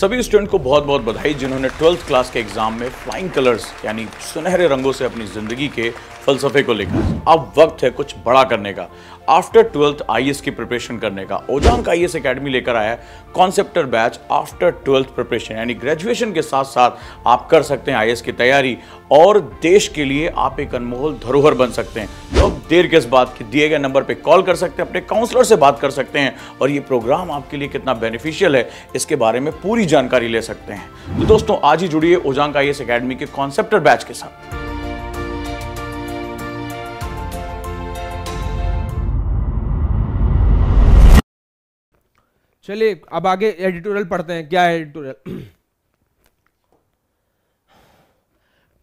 सभी स्टूडेंट को बहुत बहुत बधाई जिन्होंने ट्वेल्थ क्लास के एग्जाम में फ्लाइंग कलर्स यानी सुनहरे रंगों से अपनी ज़िंदगी के फलसफे को लिखा अब वक्त है कुछ बड़ा करने का आफ्टर ट्वेल्थ आई की प्रिपरेशन करने का का आई एस अकेडमी लेकर आया conceptor batch after twelfth preparation यानी ग्रेजुएशन के साथ साथ आप कर सकते हैं आई की तैयारी और देश के लिए आप एक अनमोल धरोहर बन सकते हैं तो देर किस बात की दिए गए नंबर पर कॉल कर सकते हैं अपने काउंसलर से बात कर सकते हैं और ये प्रोग्राम आपके लिए कितना बेनिफिशियल है इसके बारे में पूरी जानकारी ले सकते हैं तो दोस्तों आज ही जुड़िए ओजांग आई एस अकेडमी के कॉन्सेप्टर बैच के साथ चलिए अब आगे एडिटोरियल पढ़ते हैं क्या है editorial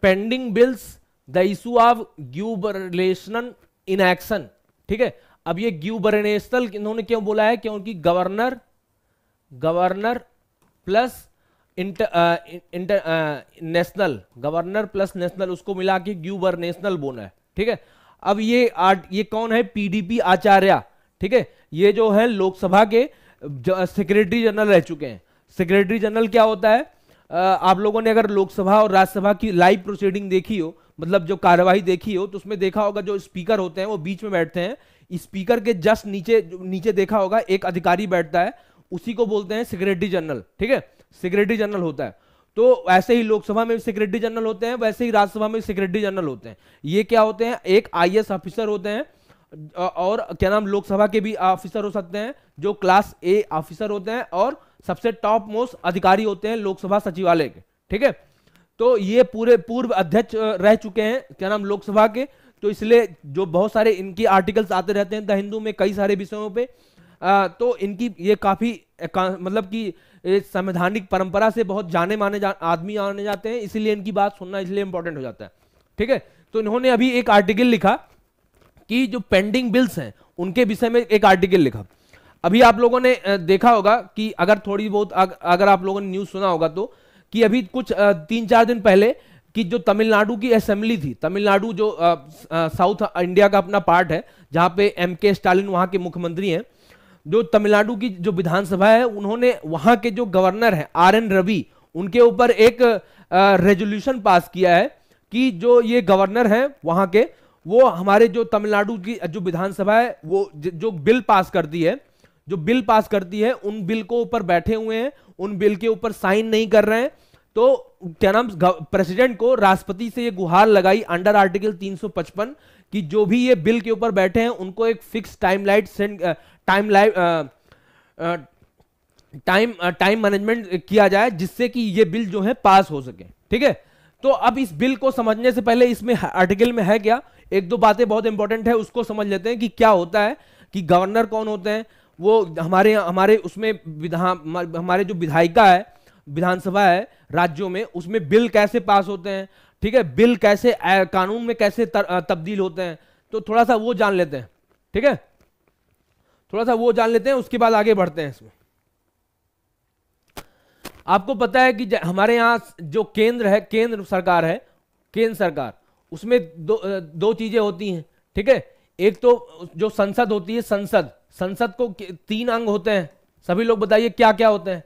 pending bills the issue of gubernation in action ठीक है अब ये ग्यूबरेशनल इन्होंने क्यों बोला है क्योंकि governor governor plus inter international governor plus national उसको मिला के ग्यूबरनेशनल बोना है ठीक है अब ये आर्ट ये कौन है पीडीपी आचार्य ठीक है ये जो है लोकसभा के सेक्रेटरी जनरल रह चुके हैं सेक्रेटरी जनरल क्या होता है आप लोगों ने अगर लोकसभा और राज्यसभा की लाइव प्रोसीडिंग देखी हो मतलब जो कार्यवाही देखी हो तो उसमें देखा होगा जो स्पीकर होते हैं वो बीच में बैठते हैं स्पीकर के जस्ट नीचे नीचे देखा होगा एक अधिकारी बैठता है उसी को बोलते हैं सेक्रेटरी जनरल ठीक है सेक्रेटरी जनरल होता है तो ऐसे ही लोकसभा में सेक्रेटरी जनरल होते हैं वैसे ही राज्यसभा में सेक्रेटरी जनरल होते हैं ये क्या होते हैं एक आई ऑफिसर होते हैं और क्या नाम लोकसभा के भी ऑफिसर हो सकते हैं जो क्लास ए ऑफिसर होते हैं और सबसे टॉप मोस्ट अधिकारी होते हैं लोकसभा सचिवालय के ठीक है तो ये पूरे पूर्व अध्यक्ष रह चुके हैं क्या नाम लोकसभा के तो इसलिए जो बहुत सारे इनकी आर्टिकल्स आते रहते हैं द हिंदू में कई सारे विषयों पे आ, तो इनकी ये काफ़ी मतलब कि संवैधानिक परंपरा से बहुत जाने माने जा, आदमी आने जाते हैं इसीलिए इनकी बात सुनना इसलिए इंपॉर्टेंट हो जाता है ठीक है तो इन्होंने अभी एक आर्टिकल लिखा कि जो पेंडिंग बिल्स हैं उनके विषय में एक आर्टिकल लिखा अभी आप लोगों ने देखा होगा कि अगर थोड़ी बहुत अगर आप लोगों ने न्यूज़ सुना होगा तो कि अभी कुछ तीन चार दिन पहले कि जो तमिलनाडु की असेंबली थी तमिलनाडु जो साउथ इंडिया का अपना पार्ट है जहां पे एम के स्टालिन वहां के मुख्यमंत्री हैं जो तमिलनाडु की जो विधानसभा है उन्होंने वहां के जो गवर्नर हैं आर एन रवि उनके ऊपर एक रेजोल्यूशन पास किया है कि जो ये गवर्नर हैं वहां के वो हमारे जो तमिलनाडु की जो विधानसभा है वो जो बिल पास करती है जो बिल पास करती है उन बिल को ऊपर बैठे हुए हैं उन बिल के ऊपर साइन नहीं कर रहे हैं तो क्या नाम प्रेसिडेंट को राष्ट्रपति से ये गुहार लगाई अंडर आर्टिकल 355 कि जो भी ये बिल के ऊपर बैठे हैं उनको एक fix time light send time light time time management किया जाए जिससे कि ये बिल जो है पास हो सके ठीक है तो अब इस बिल को समझने से पहले इसमें आर्टिकल में है क्या एक दो बातें बहुत इंपॉर्टेंट है उसको समझ लेते हैं कि क्या होता है कि गवर्नर कौन होते हैं वो हमारे हमारे उसमें विधान हमारे जो विधायिका है विधानसभा है राज्यों में उसमें बिल कैसे पास होते हैं ठीक है बिल कैसे कानून में कैसे तर, तब्दील होते हैं तो थोड़ा सा वो जान लेते हैं ठीक है थोड़ा सा वो जान लेते हैं उसके बाद आगे बढ़ते हैं इसमें आपको पता है कि हमारे यहां जो केंद्र है केंद्र सरकार है केंद्र सरकार उसमें दो दो चीजें होती हैं ठीक है एक तो जो संसद होती है संसद संसद को तीन अंग होते हैं सभी लोग बताइए क्या क्या होते हैं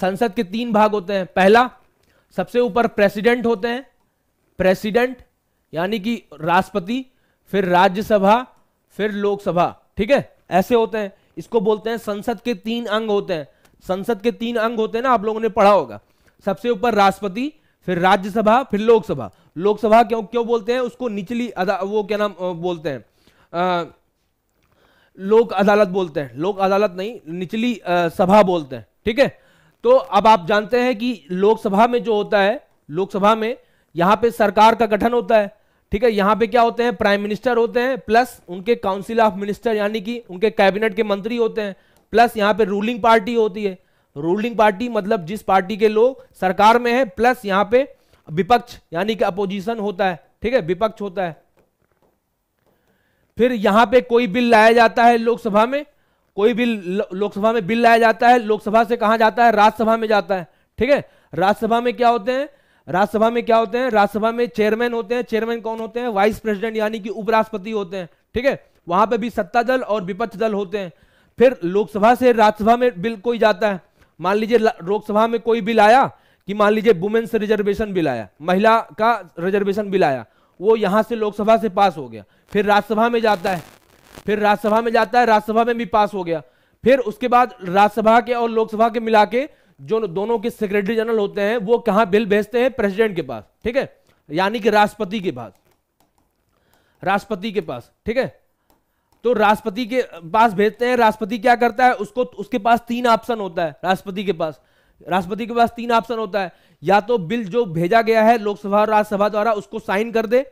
संसद के तीन भाग होते हैं पहला सबसे ऊपर प्रेसिडेंट होते हैं प्रेसिडेंट यानी कि राष्ट्रपति फिर राज्यसभा फिर लोकसभा ठीक है ऐसे होते हैं इसको बोलते हैं संसद के तीन अंग होते हैं संसद के तीन अंग होते हैं ना आप लोगों ने पढ़ा होगा सबसे ऊपर राष्ट्रपति फिर राज्यसभा फिर लोकसभा लोकसभा क्यों क्यों बोलते हैं उसको निचली वो क्या नाम बोलते हैं आ, लोक अदालत बोलते हैं लोक अदालत नहीं निचली आ, सभा बोलते हैं ठीक है तो अब आप जानते हैं कि लोकसभा में जो होता है लोकसभा में यहां पे सरकार का गठन होता है ठीक है यहां पे क्या होते हैं प्राइम मिनिस्टर होते हैं प्लस उनके काउंसिल ऑफ मिनिस्टर यानी कि उनके कैबिनेट के मंत्री होते हैं प्लस यहां पे रूलिंग पार्टी होती है रूलिंग पार्टी मतलब जिस पार्टी के लोग सरकार में है प्लस यहां पे विपक्ष यानी कि अपोजिशन होता है ठीक है विपक्ष होता है फिर यहां पे कोई बिल लाया जाता है लोकसभा में कोई बिल लोकसभा में बिल लाया जाता है लोकसभा से कहा जाता है राज्यसभा में जाता है ठीक है राज्यसभा में क्या होते हैं राज्यसभा में क्या होते हैं राज्यसभा में चेयरमैन होते हैं चेयरमैन कौन होते हैं वाइस प्रेसिडेंट यानी कि उपराष्ट्रपति होते हैं ठीक है वहां पे भी सत्ता दल और विपक्ष दल होते हैं फिर लोकसभा से राज्यसभा में बिल कोई जाता है मान लीजिए लोकसभा में कोई बिल आया कि मान लीजिए वुमेन्स रिजर्वेशन बिल आया महिला का रिजर्वेशन बिल आया वो यहां से लोकसभा से पास हो गया फिर राज्यसभा में जाता है फिर राज्यसभा में जाता है राज्यसभा में भी पास हो गया फिर उसके बाद राज्यसभा के और लोकसभा के मिला के जो दोनों के सेक्रेटरी जनरल होते हैं वो कहा बिल भेजते हैं प्रेसिडेंट के पास ठीक है यानी कि राष्ट्रपति के पास राष्ट्रपति के पास ठीक है तो राष्ट्रपति के पास भेजते हैं राष्ट्रपति क्या करता है उसको उसके पास तीन ऑप्शन होता है राष्ट्रपति के पास राष्ट्रपति के पास तीन ऑप्शन होता है या तो बिल जो भेजा गया है लोकसभा और राज्यसभा द्वारा उसको साइन कर दे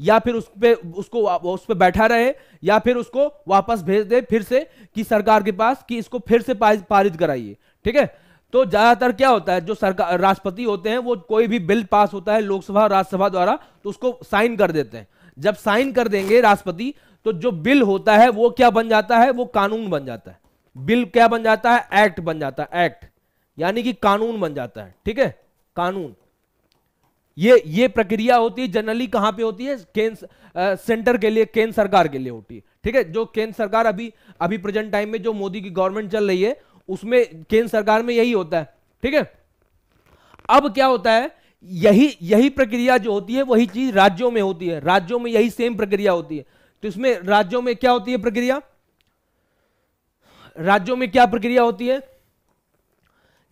या फिर उस पर उसको उस पर बैठा रहे या फिर उसको वापस भेज दे फिर से कि सरकार के पास कि इसको फिर से पारित कराइए ठीक है तो ज्यादातर क्या होता है जो सरकार राष्ट्रपति होते हैं वो कोई भी बिल पास होता है लोकसभा और राज्यसभा द्वारा तो उसको साइन कर देते हैं जब साइन कर देंगे राष्ट्रपति तो जो बिल होता है वो क्या बन जाता है वो कानून बन जाता है बिल क्या बन जाता है एक्ट बन जाता है एक्ट यानी कि कानून बन जाता है ठीक है कानून ये ये प्रक्रिया होती है जनरली कहां पे होती है केंद्र सेंटर के लिए केंद्र सरकार के लिए होती है ठीक है जो केंद्र सरकार अभी अभी प्रेजेंट टाइम में जो मोदी की गवर्नमेंट चल रही है उसमें केंद्र सरकार में यही होता है ठीक है अब क्या होता है यही यही प्रक्रिया जो होती है वही चीज राज्यों में होती है राज्यों में यही सेम प्रक्रिया होती है तो इसमें राज्यों में क्या होती है प्रक्रिया राज्यों में क्या प्रक्रिया होती है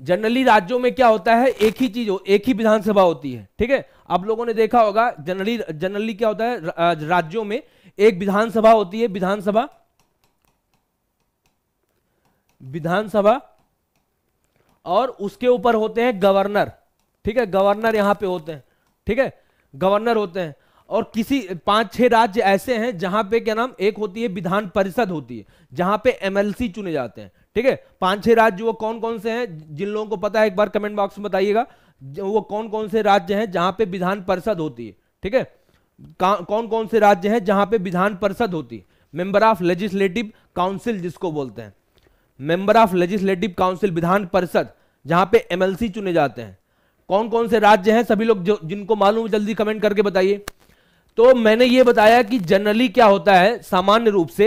जनरली राज्यों में क्या होता है एक ही चीज हो एक ही विधानसभा होती है ठीक है आप लोगों ने देखा होगा जनरली जनरली क्या होता है राज्यों में एक विधानसभा होती है विधानसभा विधानसभा और उसके ऊपर होते हैं गवर्नर ठीक है गवर्नर यहां पे होते हैं ठीक है गवर्नर होते हैं और किसी पांच छह राज्य ऐसे हैं जहां पे क्या नाम एक होती है विधान परिषद होती है जहां पे एमएलसी चुने जाते हैं ठीक है पांच छह राज्य वो कौन कौन से हैं जिन लोगों को पता है एक बार कमेंट बॉक्स में बताइएगा वो कौन कौन से राज्य हैं जहां पे विधान परिषद होती है ठीक है कौन कौन से राज्य हैं जहां पे विधान परिषद होती है मेंबर ऑफ लेजिस्लेटिव काउंसिल जिसको बोलते हैं मेंबर ऑफ लेजिस्लेटिव काउंसिल विधान परिषद जहां पे एमएलसी चुने जाते हैं कौन कौन से राज्य हैं सभी लोग जो जिनको मालूम जल्दी कमेंट करके बताइए तो मैंने ये बताया कि जनरली क्या होता है सामान्य रूप से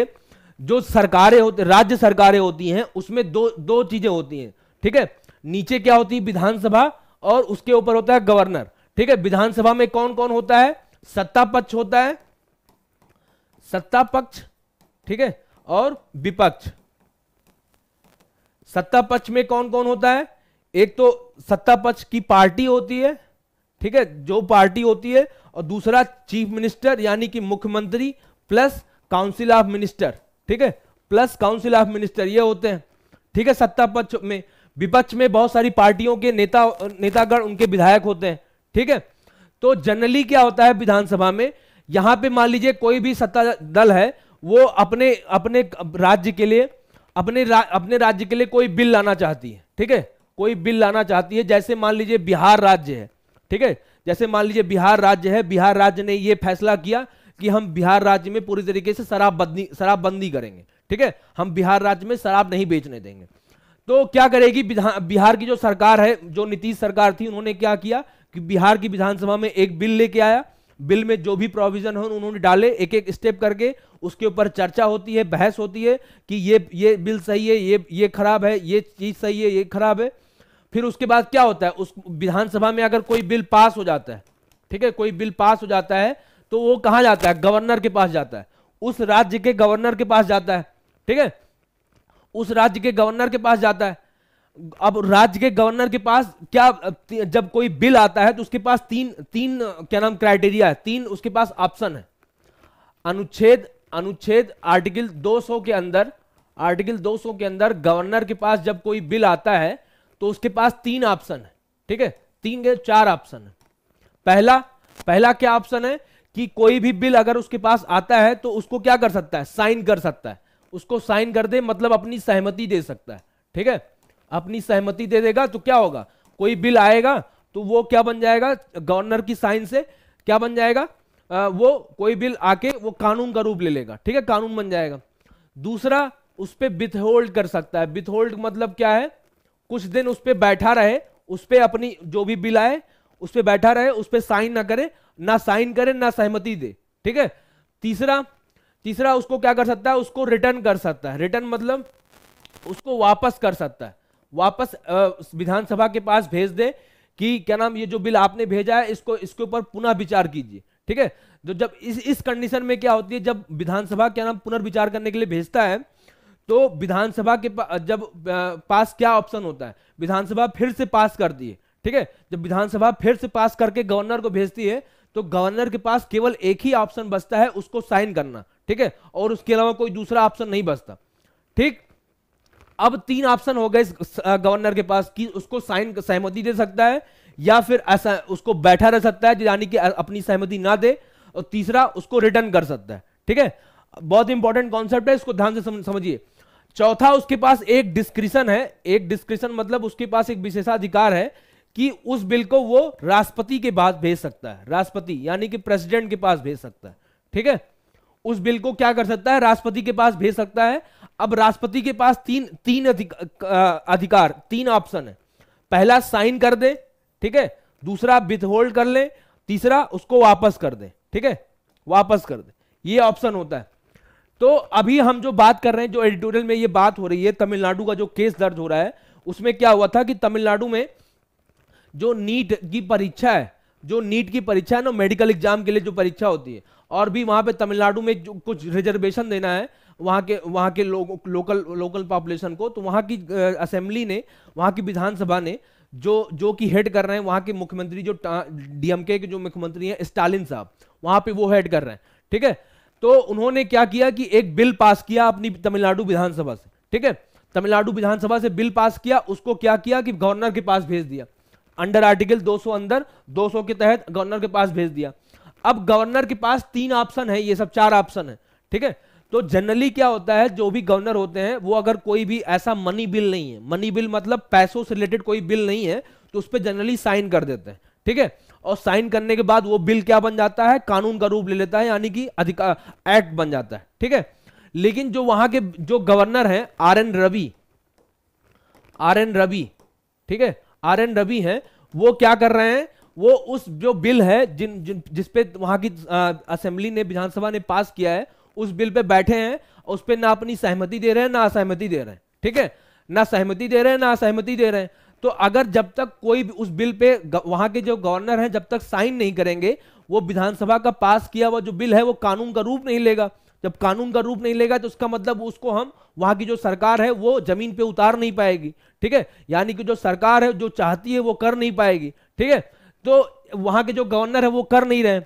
जो सरकारें होती राज्य सरकारें होती हैं उसमें दो दो चीजें होती हैं ठीक है नीचे क्या होती है विधानसभा और उसके ऊपर होता है गवर्नर ठीक है विधानसभा में कौन कौन होता है सत्ता पक्ष होता है सत्ता पक्ष ठीक है और विपक्ष सत्ता पक्ष में कौन कौन होता है एक तो सत्ता पक्ष की पार्टी होती है ठीक है जो पार्टी होती है और दूसरा चीफ मिनिस्टर यानी कि मुख्यमंत्री प्लस काउंसिल ऑफ मिनिस्टर ठीक है प्लस काउंसिल ऑफ मिनिस्टर ये होते हैं ठीक है सत्ता पक्ष में विपक्ष में बहुत सारी पार्टियों के नेता नेतागण उनके विधायक होते हैं ठीक है तो जनरली क्या होता है विधानसभा में यहां पे मान लीजिए कोई भी सत्ता दल है वो अपने अपने राज्य के लिए अपने रा, अपने राज्य के लिए कोई बिल लाना चाहती है ठीक है कोई बिल लाना चाहती है जैसे मान लीजिए बिहार राज्य है ठीक है जैसे मान लीजिए बिहार राज्य है बिहार राज्य ने यह फैसला किया कि हम बिहार राज्य में पूरी तरीके से शराबबंदी शराबबंदी करेंगे ठीक है हम बिहार राज्य में शराब नहीं बेचने देंगे तो क्या करेगी बिहार की जो सरकार है जो नीतीश सरकार थी उन्होंने क्या किया कि बिहार की विधानसभा में एक बिल लेके आया बिल में जो भी प्रोविजन है उन्होंने डाले एक एक स्टेप करके उसके ऊपर चर्चा होती है बहस होती है कि ये ये बिल सही है ये ये खराब है ये चीज़ सही है ये खराब है फिर उसके बाद क्या होता है उस विधानसभा में अगर कोई बिल पास हो जाता है ठीक है कोई बिल पास हो जाता है तो वो कहा जाता है गवर्नर के पास जाता है उस राज्य के गवर्नर के पास जाता है ठीक है उस राज्य के गवर्नर के पास जाता है अब राज्य के गवर्नर के पास क्या जब कोई बिल आता है तो उसके पास तीन तीन क्या नाम क्राइटेरिया है तीन उसके पास ऑप्शन है अनुच्छेद अनुच्छेद आर्टिकल 200 के अंदर आर्टिकल 200 के अंदर गवर्नर के पास जब कोई बिल आता है तो उसके पास तीन ऑप्शन है ठीक है तीन के चार ऑप्शन है पहला पहला क्या ऑप्शन है कि कोई भी बिल अगर उसके पास आता है तो उसको क्या कर सकता है साइन कर सकता है उसको साइन कर दे मतलब अपनी सहमति दे सकता है ठीक है अपनी सहमति दे देगा तो क्या होगा कोई बिल आएगा तो वो क्या बन जाएगा गवर्नर की साइन से क्या बन जाएगा आ, वो कोई बिल आके वो कानून का रूप ले लेगा ठीक है कानून बन जाएगा दूसरा उस पर बिथ होल्ड कर सकता है बिथहोल्ड होल्ड मतलब क्या है कुछ दिन उस पर बैठा रहे उस पर अपनी जो भी बिल आए उस पर बैठा रहे उस पर साइन ना करे ना साइन करे ना सहमति दे ठीक है तीसरा तीसरा उसको क्या कर सकता है उसको रिटर्न कर सकता है रिटर्न मतलब उसको वापस कर सकता है वापस विधानसभा के पास भेज दे कि क्या नाम ये जो बिल आपने भेजा है इसको इसके ऊपर पुनः विचार कीजिए ठीक है जो तो जब इस इस कंडीशन में क्या होती है जब विधानसभा क्या नाम पुनर्विचार करने के लिए भेजता है तो विधानसभा के पा, जब पास क्या ऑप्शन होता है विधानसभा फिर से पास करती है ठीक है जब विधानसभा फिर से पास करके गवर्नर को भेजती है तो गवर्नर के पास केवल एक ही ऑप्शन बचता है उसको साइन करना ठीक है और उसके अलावा कोई दूसरा ऑप्शन नहीं बचता ठीक अब तीन ऑप्शन हो गए गवर्नर के पास कि उसको साइन सहमति दे सकता है या फिर ऐसा उसको बैठा रह सकता है यानी कि अपनी सहमति ना दे और तीसरा उसको रिटर्न कर सकता है ठीक है बहुत इंपॉर्टेंट कॉन्सेप्ट है इसको ध्यान से समझिए चौथा उसके पास एक डिस्क्रिशन है एक डिस्क्रिशन मतलब उसके पास एक विशेषाधिकार है कि उस बिल को वो राष्ट्रपति के पास भेज सकता है राष्ट्रपति यानी कि प्रेसिडेंट के पास भेज सकता है ठीक है उस बिल को क्या कर सकता है राष्ट्रपति के पास भेज सकता है अब राष्ट्रपति के पास तीन तीन अधिकार तीन ऑप्शन है पहला साइन कर दे ठीक है दूसरा विथहोल्ड कर ले तीसरा उसको वापस कर दे ठीक है वापस कर दे ये ऑप्शन होता है तो अभी हम जो बात कर रहे हैं जो एडिटोरियल में ये बात हो रही है तमिलनाडु का जो केस दर्ज हो रहा है उसमें क्या हुआ था कि तमिलनाडु में जो नीट की परीक्षा है जो नीट की परीक्षा है ना मेडिकल एग्जाम के लिए जो परीक्षा होती है और भी वहां पे तमिलनाडु में जो कुछ रिजर्वेशन देना है वहां के वहां के लोग लोकल लोकल पॉपुलेशन को तो वहां की असेंबली ने वहां की विधानसभा ने जो जो कि हेड कर रहे हैं वहां के मुख्यमंत्री जो डीएमके के जो मुख्यमंत्री हैं स्टालिन साहब वहां पे वो हेड कर रहे हैं ठीक है तो उन्होंने क्या किया कि एक बिल पास किया अपनी तमिलनाडु विधानसभा से ठीक है तमिलनाडु विधानसभा से बिल पास किया उसको क्या किया कि गवर्नर के पास भेज दिया अंडर आर्टिकल 200 अंदर 200 के तहत गवर्नर के पास भेज दिया अब गवर्नर के पास तीन ऑप्शन है ये सब चार ऑप्शन है ठीक है तो जनरली क्या होता है जो भी गवर्नर होते हैं वो अगर कोई भी ऐसा मनी बिल नहीं है मनी बिल मतलब पैसों से रिलेटेड कोई बिल नहीं है तो उस पर जनरली साइन कर देते हैं ठीक है और साइन करने के बाद वो बिल क्या बन जाता है कानून का रूप ले लेता है यानी कि अधिकार एक्ट बन जाता है ठीक है लेकिन जो वहां के जो गवर्नर हैं R N Ravi R N Ravi ठीक है आर एन रवि हैं वो क्या कर रहे हैं वो उस जो बिल है जिन, जिन जिसपे वहां की असेंबली ने विधानसभा ने पास किया है उस बिल पे बैठे हैं उस पर ना अपनी सहमति दे रहे हैं ना असहमति दे रहे हैं ठीक है ना सहमति दे रहे हैं ना असहमति दे रहे हैं तो अगर जब तक कोई उस बिल पे वहां के जो गवर्नर हैं जब तक साइन नहीं करेंगे वो विधानसभा का पास किया हुआ जो बिल है वो कानून का रूप नहीं लेगा जब कानून का रूप नहीं लेगा तो उसका मतलब उसको हम वहां की जो सरकार है वो जमीन पे उतार नहीं पाएगी ठीक है यानी कि जो सरकार है जो चाहती है वो कर नहीं पाएगी ठीक है तो वहां के जो गवर्नर है वो कर नहीं रहे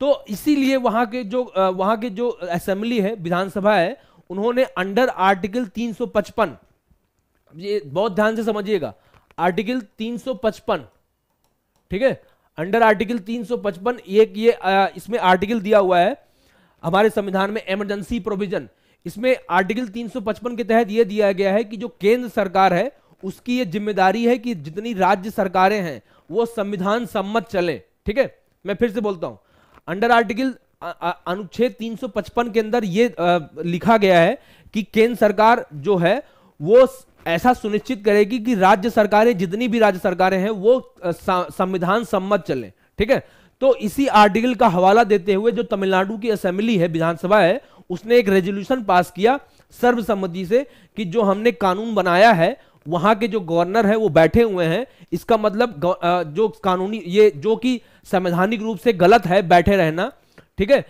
तो इसीलिए वहां के जो वहां के जो असेंबली है विधानसभा है उन्होंने अंडर आर्टिकल 355 ये बहुत ध्यान से समझिएगा आर्टिकल 355 ठीक है अंडर आर्टिकल 355 एक ये इसमें आर्टिकल दिया हुआ है हमारे संविधान में इमरजेंसी प्रोविजन इसमें आर्टिकल 355 के तहत ये दिया गया है कि जो केंद्र सरकार है उसकी ये जिम्मेदारी है कि जितनी राज्य सरकारें हैं वो संविधान सम्मत चले ठीक है मैं फिर से बोलता हूं अंडर आर्टिकल अनुच्छेद 355 के अंदर ये आ, लिखा गया है कि केंद्र सरकार जो है वो ऐसा सुनिश्चित करेगी कि राज्य सरकारें जितनी भी राज्य सरकारें हैं वो संविधान सम्मत चलें ठीक है तो इसी आर्टिकल का हवाला देते हुए जो तमिलनाडु की असेंबली है विधानसभा है उसने एक रेजोल्यूशन पास किया सर्वसम्मति से कि जो हमने कानून बनाया है वहां के जो गवर्नर है वो बैठे हुए हैं इसका मतलब जो कानूनी ये जो कि संवैधानिक रूप से गलत है बैठे रहना ठीक है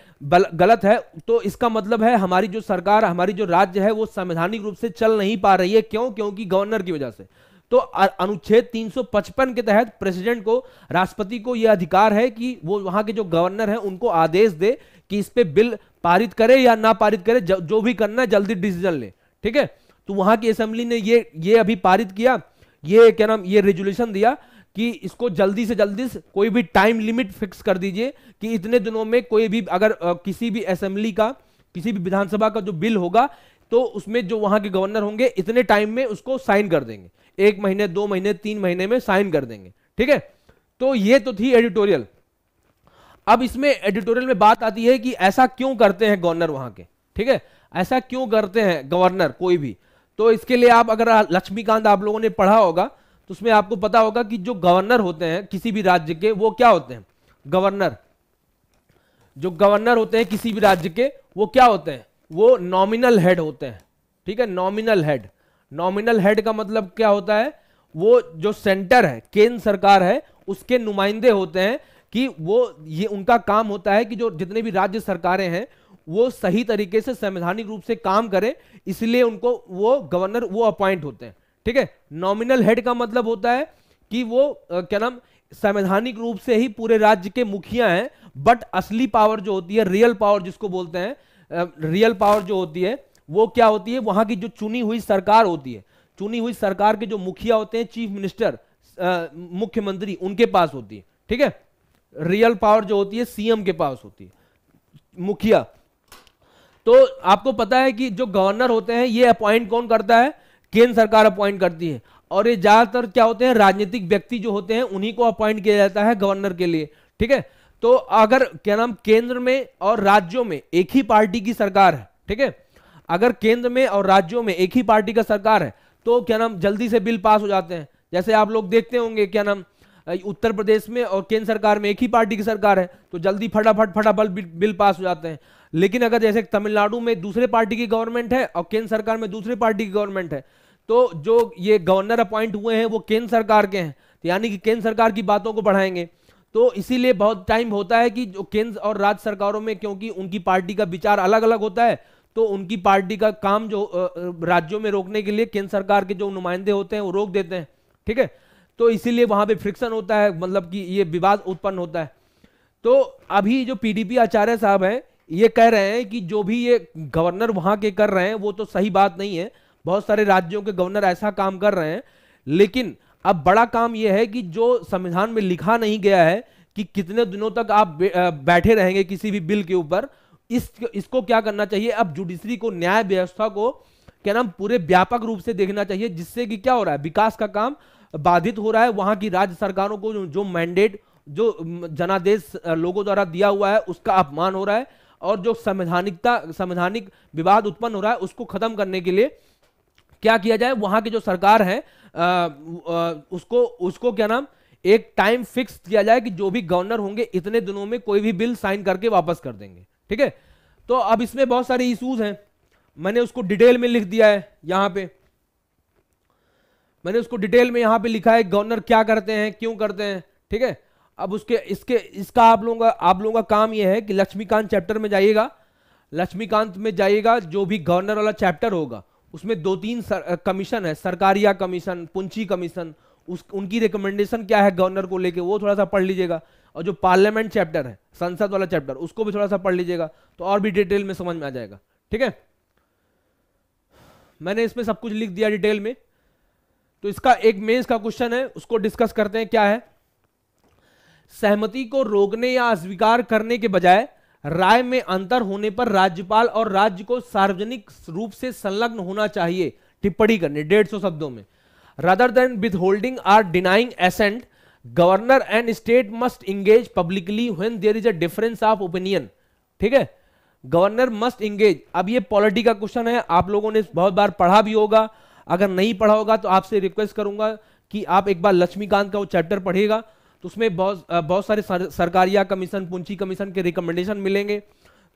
गलत है तो इसका मतलब है हमारी जो सरकार हमारी जो राज्य है वो संवैधानिक रूप से चल नहीं पा रही है क्यों क्योंकि गवर्नर की वजह से तो अनुच्छेद 355 के तहत प्रेसिडेंट को राष्ट्रपति को यह अधिकार है कि वो वहां के जो गवर्नर हैं उनको आदेश दे कि इस पे बिल पारित करे या ना पारित करे जो भी करना है जल्दी डिसीजन ले ठीक है तो वहां की असेंबली ने ये ये अभी पारित किया ये क्या नाम ये रेजुलेशन दिया कि इसको जल्दी से जल्दी से कोई भी टाइम लिमिट फिक्स कर दीजिए कि इतने दिनों में कोई भी अगर आ, किसी भी असेंबली का किसी भी विधानसभा का जो बिल होगा तो उसमें जो वहां के गवर्नर होंगे इतने टाइम में उसको साइन कर देंगे एक महीने दो महीने तीन महीने में साइन कर देंगे ठीक है तो ये तो थी एडिटोरियल अब इसमें एडिटोरियल में बात आती है कि ऐसा क्यों करते हैं गवर्नर वहां के ठीक है ऐसा क्यों करते हैं गवर्नर कोई भी तो इसके लिए आप अगर लक्ष्मीकांत आप लोगों ने पढ़ा होगा तो उसमें आपको पता होगा कि जो गवर्नर होते हैं किसी भी राज्य के वो क्या होते हैं गवर्नर जो गवर्नर होते हैं किसी भी राज्य के वो क्या होते हैं वो नॉमिनल हेड होते हैं ठीक है नॉमिनल हेड नॉमिनल हेड का मतलब क्या होता है वो जो सेंटर है केंद्र सरकार है उसके नुमाइंदे होते हैं कि वो ये उनका काम होता है कि जो जितने भी राज्य सरकारें हैं वो सही तरीके से संवैधानिक रूप से काम करें इसलिए उनको वो गवर्नर वो अपॉइंट होते हैं ठीक है नॉमिनल हेड का मतलब होता है कि वो क्या नाम संवैधानिक रूप से ही पूरे राज्य के मुखिया हैं बट असली पावर जो होती है रियल पावर जिसको बोलते हैं रियल पावर जो होती है वो क्या होती है वहां की जो चुनी हुई सरकार होती है चुनी हुई सरकार के जो मुखिया होते हैं चीफ मिनिस्टर मुख्यमंत्री उनके पास होती है ठीक है रियल पावर जो होती है सीएम के पास होती है मुखिया तो आपको पता है कि जो गवर्नर होते हैं ये अपॉइंट कौन करता है केंद्र सरकार अपॉइंट करती है और ये ज़्यादातर क्या होते हैं राजनीतिक व्यक्ति जो होते हैं उन्हीं को अपॉइंट किया जाता है गवर्नर के लिए ठीक है तो अगर क्या नाम केंद्र में और राज्यों में एक ही पार्टी की सरकार है ठीक है अगर केंद्र में और राज्यों में एक ही पार्टी का सरकार है तो क्या नाम जल्दी से बिल पास हो जाते हैं जैसे आप लोग देखते होंगे क्या नाम उत्तर प्रदेश में और केंद्र सरकार में एक ही पार्टी की सरकार है तो जल्दी फटाफट फटाफट बिल पास हो जाते हैं लेकिन अगर जैसे तमिलनाडु में दूसरे पार्टी की गवर्नमेंट है और केंद्र सरकार में दूसरे पार्टी की गवर्नमेंट है तो जो ये गवर्नर अपॉइंट हुए हैं वो केंद्र सरकार के हैं तो यानी कि केंद्र सरकार की बातों को बढ़ाएंगे तो इसीलिए बहुत टाइम होता है कि जो केंद्र और राज्य सरकारों में क्योंकि उनकी पार्टी का विचार अलग अलग होता है तो उनकी पार्टी का काम जो राज्यों में रोकने के लिए केंद्र सरकार के जो नुमाइंदे होते हैं वो रोक देते हैं ठीक है तो इसीलिए वहां पे फ्रिक्शन होता है मतलब कि ये विवाद उत्पन्न होता है तो अभी जो पीडीपी आचार्य साहब हैं ये कह रहे हैं कि जो भी ये गवर्नर वहां के कर रहे हैं वो तो सही बात नहीं है बहुत सारे राज्यों के गवर्नर ऐसा काम कर रहे हैं लेकिन अब बड़ा काम यह है कि जो संविधान में लिखा नहीं गया है कि कितने दिनों तक आप बैठे रहेंगे किसी भी बिल के ऊपर इस इसको क्या करना चाहिए अब जुडिशरी को न्याय व्यवस्था को क्या नाम पूरे व्यापक रूप से देखना चाहिए जिससे कि क्या हो रहा है विकास का काम बाधित हो रहा है वहां की राज्य सरकारों को जो मैंडेट जो जनादेश लोगों द्वारा दिया हुआ है उसका अपमान हो रहा है और जो संवैधानिकता संवैधानिक विवाद उत्पन्न हो रहा है उसको खत्म करने के लिए क्या किया जाए वहां की जो सरकार है आ, आ, उसको उसको क्या नाम एक टाइम फिक्स किया जाए कि जो भी गवर्नर होंगे इतने दिनों में कोई भी बिल साइन करके वापस कर देंगे ठीक है तो अब इसमें बहुत सारे इशूज हैं मैंने उसको डिटेल में लिख दिया है यहां पर मैंने उसको डिटेल में यहां पे लिखा है गवर्नर क्या करते हैं क्यों करते हैं ठीक है अब उसके इसके इसका आप लोगों का आप लोगों का काम यह है कि लक्ष्मीकांत चैप्टर में जाइएगा लक्ष्मीकांत में जाइएगा जो भी गवर्नर वाला चैप्टर होगा उसमें दो तीन सर, कमीशन है सरकारिया कमीशन पुंची कमीशन उस उनकी रिकमेंडेशन क्या है गवर्नर को लेके वो थोड़ा सा पढ़ लीजिएगा और जो पार्लियामेंट चैप्टर है संसद वाला चैप्टर उसको भी थोड़ा सा पढ़ लीजिएगा तो और भी डिटेल में समझ में आ जाएगा ठीक है मैंने इसमें सब कुछ लिख दिया डिटेल में तो इसका एक मेंस का क्वेश्चन है उसको डिस्कस करते हैं क्या है सहमति को रोकने या अस्वीकार करने के बजाय राय में अंतर होने पर राज्यपाल और राज्य को सार्वजनिक रूप से संलग्न होना चाहिए टिप्पणी करने डेढ़ सौ शब्दों में rather than withholding or denying assent governor and state must engage publicly when there is a difference of opinion ठीक है गवर्नर मस्ट इंगेज अब ये पॉलिटी का क्वेश्चन है आप लोगों ने बहुत बार पढ़ा भी होगा अगर नहीं पढ़ा होगा तो आपसे रिक्वेस्ट करूंगा कि आप एक बार लक्ष्मीकांत का वो चैप्टर पढ़ेगा तो उसमें बहुत बहुत सारे sir, Sarkaria commission Punchhi commission के रिकमेंडेशन मिलेंगे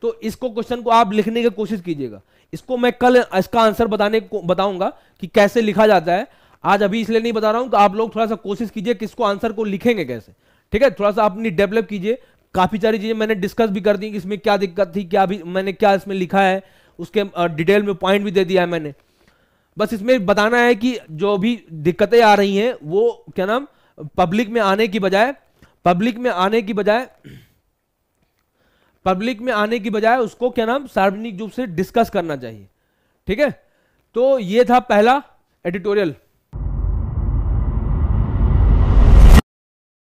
तो इसको क्वेश्चन को आप लिखने की कोशिश कीजिएगा इसको मैं कल इसका आंसर बताने को बताऊंगा कि कैसे लिखा जाता है आज अभी इसलिए नहीं बता रहा हूं तो आप लोग थोड़ा सा कोशिश कीजिए कि इसको आंसर को लिखेंगे कैसे ठीक है थोड़ा सा अपनी डेवलप कीजिए काफ़ी सारी चीज़ें मैंने डिस्कस भी कर दी कि इसमें क्या दिक्कत थी क्या भी मैंने क्या इसमें लिखा है उसके डिटेल में पॉइंट भी दे दिया है मैंने बस इसमें बताना है कि जो भी दिक्कतें आ रही हैं वो क्या नाम पब्लिक में आने की बजाय पब्लिक में आने की बजाय पब्लिक में आने की बजाय उसको क्या नाम सार्वजनिक रूप से डिस्कस करना चाहिए ठीक है तो ये था पहला एडिटोरियल